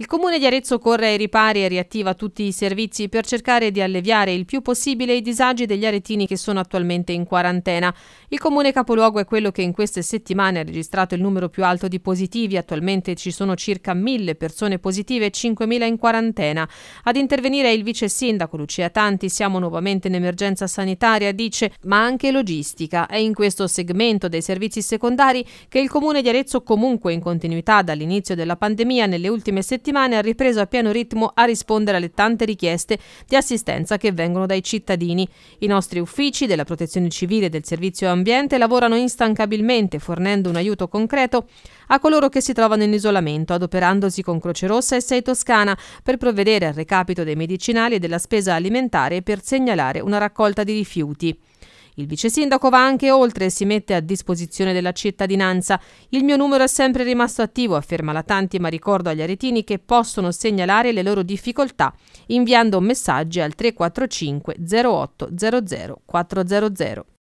Il comune di Arezzo corre ai ripari e riattiva tutti i servizi per cercare di alleviare il più possibile i disagi degli aretini che sono attualmente in quarantena. Il comune capoluogo è quello che in queste settimane ha registrato il numero più alto di positivi. Attualmente ci sono circa 1000 persone positive e 5000 in quarantena. Ad intervenire il vice sindaco Lucia Tanti, siamo nuovamente in emergenza sanitaria, dice, ma anche logistica. È in questo segmento dei servizi secondari che il comune di Arezzo comunque in continuità dall'inizio della pandemia nelle ultime settimane settimane ha ripreso a pieno ritmo a rispondere alle tante richieste di assistenza che vengono dai cittadini. I nostri uffici della Protezione Civile e del Servizio Ambiente lavorano instancabilmente fornendo un aiuto concreto a coloro che si trovano in isolamento, adoperandosi con Croce Rossa e Sei Toscana per provvedere al recapito dei medicinali e della spesa alimentare e per segnalare una raccolta di rifiuti. Il vice sindaco va anche oltre e si mette a disposizione della cittadinanza. Il mio numero è sempre rimasto attivo, afferma la Tanti, ma ricordo agli aretini che possono segnalare le loro difficoltà inviando messaggi al 345 08 00 400.